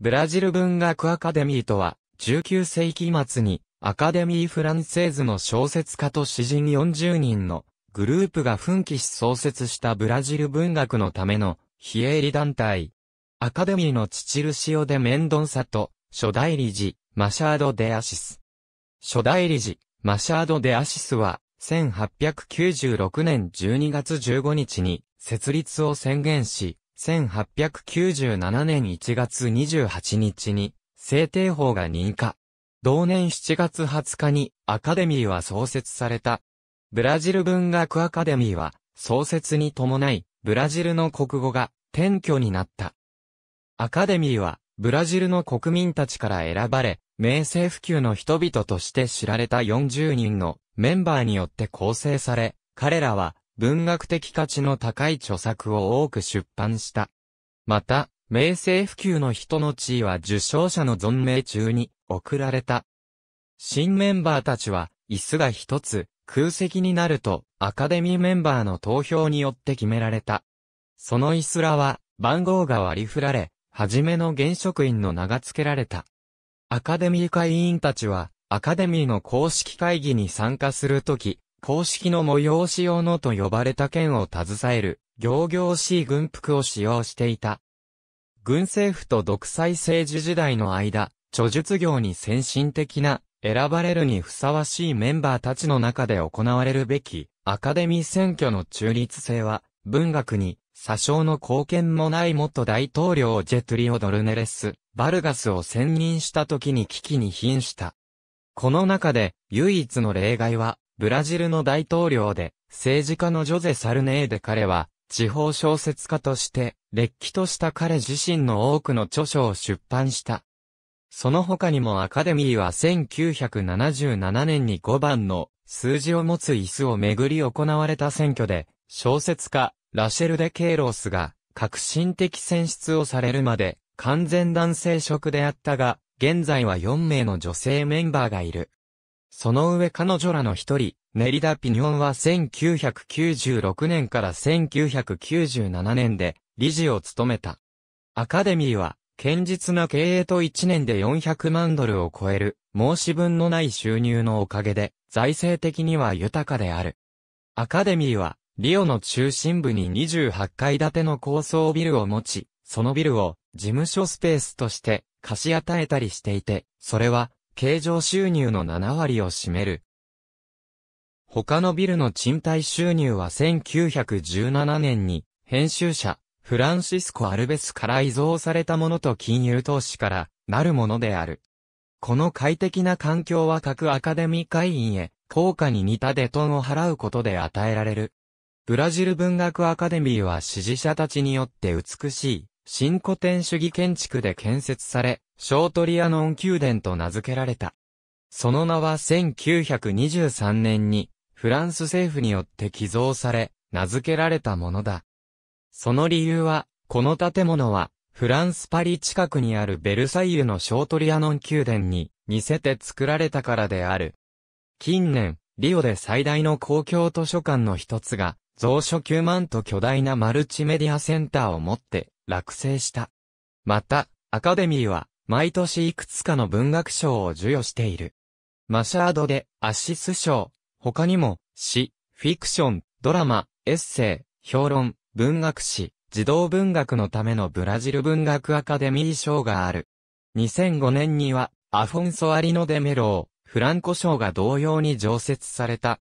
ブラジル文学アカデミーとは、19世紀末に、アカデミー・フランセーズの小説家と詩人40人のグループが奮起し創設したブラジル文学のための非営利団体。アカデミーの父ルシオ・デ・メンドンサと、初代理事、マシャード・デ・アシス。初代理事、マシャード・デ・アシスは、1896年12月15日に設立を宣言し、1897年1月28日に、制定法が認可。同年7月20日にアカデミーは創設された。ブラジル文学アカデミーは創設に伴い、ブラジルの国語が転居になった。アカデミーはブラジルの国民たちから選ばれ、名声普及の人々として知られた40人のメンバーによって構成され、彼らは文学的価値の高い著作を多く出版した。また、名声普及の人の地位は受賞者の存命中に贈られた。新メンバーたちは、椅子が一つ、空席になると、アカデミーメンバーの投票によって決められた。その椅子らは、番号が割り振られ、はじめの現職員の名が付けられた。アカデミー会員たちは、アカデミーの公式会議に参加するとき、公式の催し用のと呼ばれた剣を携える、行々しい軍服を使用していた。軍政府と独裁政治時代の間、著述業に先進的な、選ばれるにふさわしいメンバーたちの中で行われるべき、アカデミー選挙の中立性は、文学に、詐称の貢献もない元大統領ジェトリオ・ドルネレス、バルガスを選任した時に危機に瀕した。この中で、唯一の例外は、ブラジルの大統領で、政治家のジョゼ・サルネーで彼は、地方小説家として、劣気とした彼自身の多くの著書を出版した。その他にもアカデミーは1977年に5番の数字を持つ椅子をめぐり行われた選挙で、小説家、ラシェル・デ・ケイロースが、革新的選出をされるまで、完全男性職であったが、現在は4名の女性メンバーがいる。その上彼女らの一人、ネリダ・ピニョンは1996年から1997年で理事を務めた。アカデミーは、堅実な経営と1年で400万ドルを超える、申し分のない収入のおかげで、財政的には豊かである。アカデミーは、リオの中心部に28階建ての高層ビルを持ち、そのビルを事務所スペースとして貸し与えたりしていて、それは経常収入の7割を占める。他のビルの賃貸収入は1917年に編集者フランシスコ・アルベスから依存されたものと金融投資からなるものである。この快適な環境は各アカデミー会員へ効果に似たデトンを払うことで与えられる。ブラジル文学アカデミーは支持者たちによって美しい新古典主義建築で建設され、ショートリアノン宮殿と名付けられた。その名は1923年に、フランス政府によって寄贈され、名付けられたものだ。その理由は、この建物は、フランスパリ近くにあるベルサイユのショートリアノン宮殿に似せて作られたからである。近年、リオで最大の公共図書館の一つが、蔵書9万と巨大なマルチメディアセンターを持って落成した。また、アカデミーは、毎年いくつかの文学賞を授与している。マシャードで、アシス賞、他にも、詩、フィクション、ドラマ、エッセイ、評論、文学史、児童文学のためのブラジル文学アカデミー賞がある。2005年には、アフォンソ・アリノ・デメロー、フランコ賞が同様に常設された。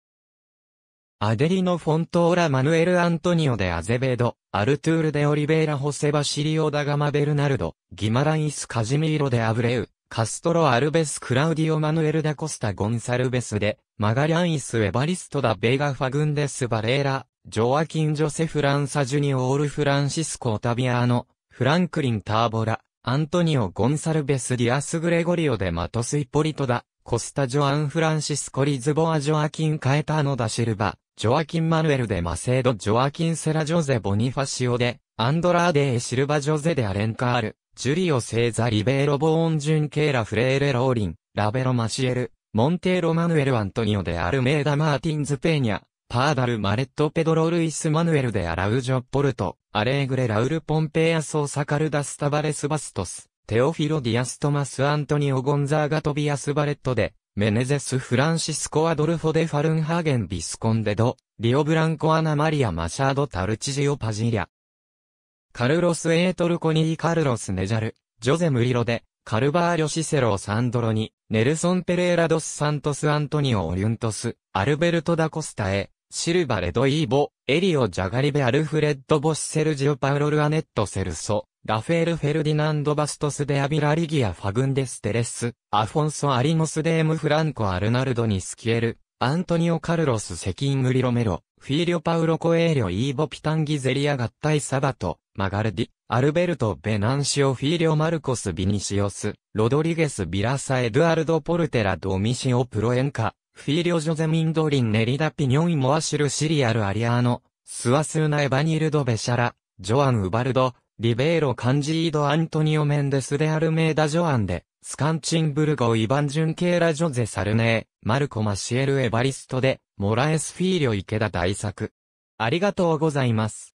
アデリノ・フォントーラ・マヌエル・アントニオ・デ・アゼベド、アルトゥール・デ・オリベイラ・ホセ・バシリオ・ダガマ・ベルナルド、ギマライス・カジミーロ・デ・アブレウ、カストロ・アルベス・クラウディオ・マヌエル・ダ・コスタ・ゴンサルベスで、マガリャンイス・エバリスト・ダ・ベイガ・ファグンデス・バレーラ、ジョアキン・ジョセ・フランサ・ジュニオール・フランシスコ・オタビアーノ、フランクリン・ターボラ、アントニオ・ゴンサルベス・ディアス・グレゴリオ・デ・マトス・イポリトダ、コスタ・ジョアン・フランシスコ・リズボア・ジョアキン・カエターノ・ダ・シルバ、ジョアキン・マヌエル・でマセード・ジョアキン・セラ・ジョゼ・ボニファシオで、アンドラーデー・シルバ・ジョゼ・でアレンカール、ジュリオ・セーザ・リベーロ・ボーン・ジュン・ケーラ・フレーレ・ローリン、ラベロ・マシエル、モンテーロ・マヌエル・アントニオ・でアルメーダ・マーティンズ・ペーニャ、パーダル・マレット・ペドロ・ルイス・マヌエル・でアラウジョ・ポルト、アレーグレ・ラウル・ポンペイア・ソーサ・カルダ・スタバレス・バストス、テオフィロ・ディアス・トマス・アントニオ・ゴンザーガ・トビアス・バレットで、メネゼス・フランシスコ・アドルフォ・デ・ファルンハーゲン・ビスコンデド、リオ・ブランコ・アナ・マリア・マシャード・タルチジオ・パジリア。カルロス・エートルコニー・カルロス・ネジャル、ジョゼ・ムリロデ、カルバーリョ・シセロ・サンドロニ、ネルソン・ペレーラ・ドス・サントス・アントニオ・オリュントス、アルベルト・ダ・コスタエ、シルバレドイーボ、エリオ・ジャガリベ・アルフレッド・ボッセルジオ・パウロル・アネット・セルソ、ラフェール・フェルディナンド・バストス・デ・アビラ・リギア・ファグンデス・テレス、アフォンソ・アリノス・デーム・フランコ・アルナルド・ニスキエル、アントニオ・カルロス・セキングリ・ロメロ、フィーリョ・パウロ・コエーリョ・イーボ・ピタンギ・ゼリア・ガッタイ・サバト、マガルディ、アルベルト・ベナンシオ・フィーリョ・マルコス・ビニシオス、ロドリゲス・ビラサ・エドゥアルド・ポルテラ・ドミシオ・プロエンカ、フィーリョジョゼミンドリンネリダピニョン・イモアシルシリアルアリアーノ、スワスーナエバニルドベシャラ、ジョアン・ウバルド、リベーロ・カンジード・アントニオ・メンデス・デ・アルメーダ・ジョアンで、スカンチンブルゴ・イバン・ジュン・ケーラ・ジョゼ・サルネー、マルコ・マシエル・エバリストで、モラエス・フィーリョ・池田大作。ありがとうございます。